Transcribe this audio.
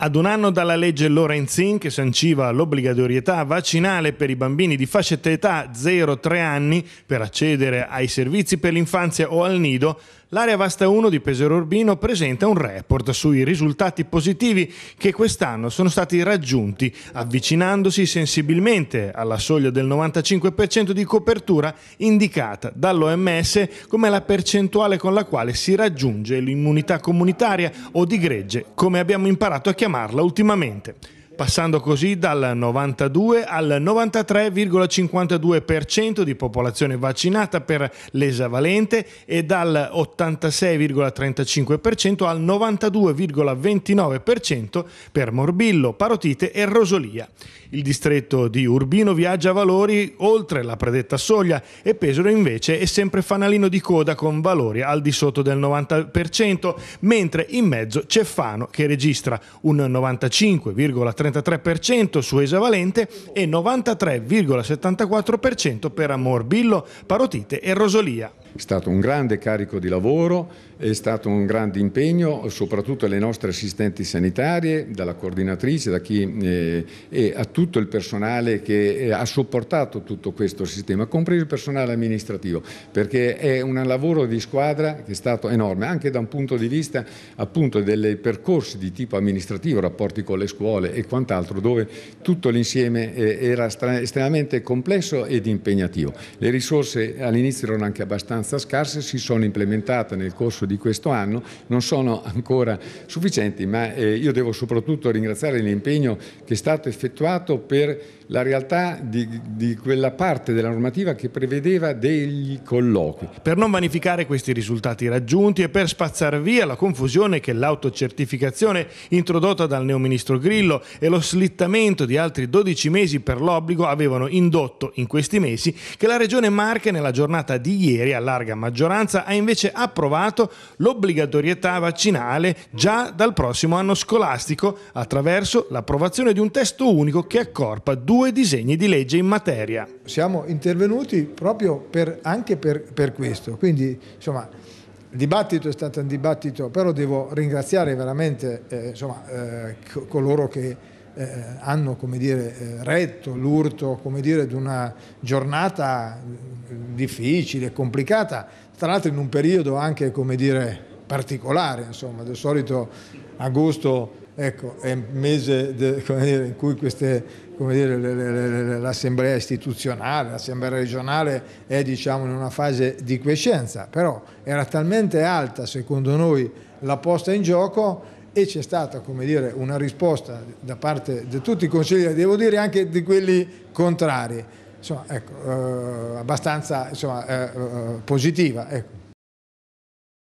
Ad un anno dalla legge Lorenzin che sanciva l'obbligatorietà vaccinale per i bambini di fascia d'età 0-3 anni per accedere ai servizi per l'infanzia o al nido, L'area Vasta 1 di Pesaro Urbino presenta un report sui risultati positivi che quest'anno sono stati raggiunti, avvicinandosi sensibilmente alla soglia del 95% di copertura indicata dall'OMS come la percentuale con la quale si raggiunge l'immunità comunitaria o di gregge, come abbiamo imparato a chiamarla ultimamente passando così dal 92 al 93,52% di popolazione vaccinata per l'esavalente e dal 86,35% al 92,29% per morbillo, parotite e rosolia. Il distretto di Urbino viaggia a valori oltre la predetta soglia e Pesaro invece è sempre fanalino di coda con valori al di sotto del 90%, mentre in mezzo c'è Fano che registra un 95,3% 33% su esavalente e 93,74% per Amorbillo, Parotite e Rosolia. È stato un grande carico di lavoro, è stato un grande impegno, soprattutto alle nostre assistenti sanitarie, dalla coordinatrice, da chi, eh, e a tutto il personale che eh, ha sopportato tutto questo sistema, compreso il personale amministrativo, perché è un lavoro di squadra che è stato enorme, anche da un punto di vista appunto dei percorsi di tipo amministrativo, rapporti con le scuole e quant'altro, dove tutto l'insieme eh, era estremamente complesso ed impegnativo. Le risorse all'inizio erano anche abbastanza abbastanza scarse, si sono implementate nel corso di questo anno, non sono ancora sufficienti, ma eh, io devo soprattutto ringraziare l'impegno che è stato effettuato per la realtà di, di quella parte della normativa che prevedeva degli colloqui. Per non vanificare questi risultati raggiunti e per spazzare via la confusione che l'autocertificazione introdotta dal neoministro Grillo e lo slittamento di altri 12 mesi per l'obbligo avevano indotto in questi mesi che la Regione Marche nella giornata di ieri alla larga maggioranza ha invece approvato l'obbligatorietà vaccinale già dal prossimo anno scolastico attraverso l'approvazione di un testo unico che accorpa due disegni di legge in materia. Siamo intervenuti proprio per, anche per, per questo, quindi insomma il dibattito è stato un dibattito, però devo ringraziare veramente eh, insomma, eh, coloro che eh, hanno dire, eh, retto l'urto di una giornata eh, difficile, complicata, tra l'altro in un periodo anche dire, particolare, insomma, del solito agosto ecco, è il mese de, dire, in cui queste, l'assemblea istituzionale, l'assemblea regionale è diciamo, in una fase di quiescenza, però era talmente alta secondo noi la posta in gioco e c'è stata come dire, una risposta da parte di tutti i consiglieri, devo dire anche di quelli contrari, insomma, ecco, eh, abbastanza insomma, eh, eh positiva. Ecco.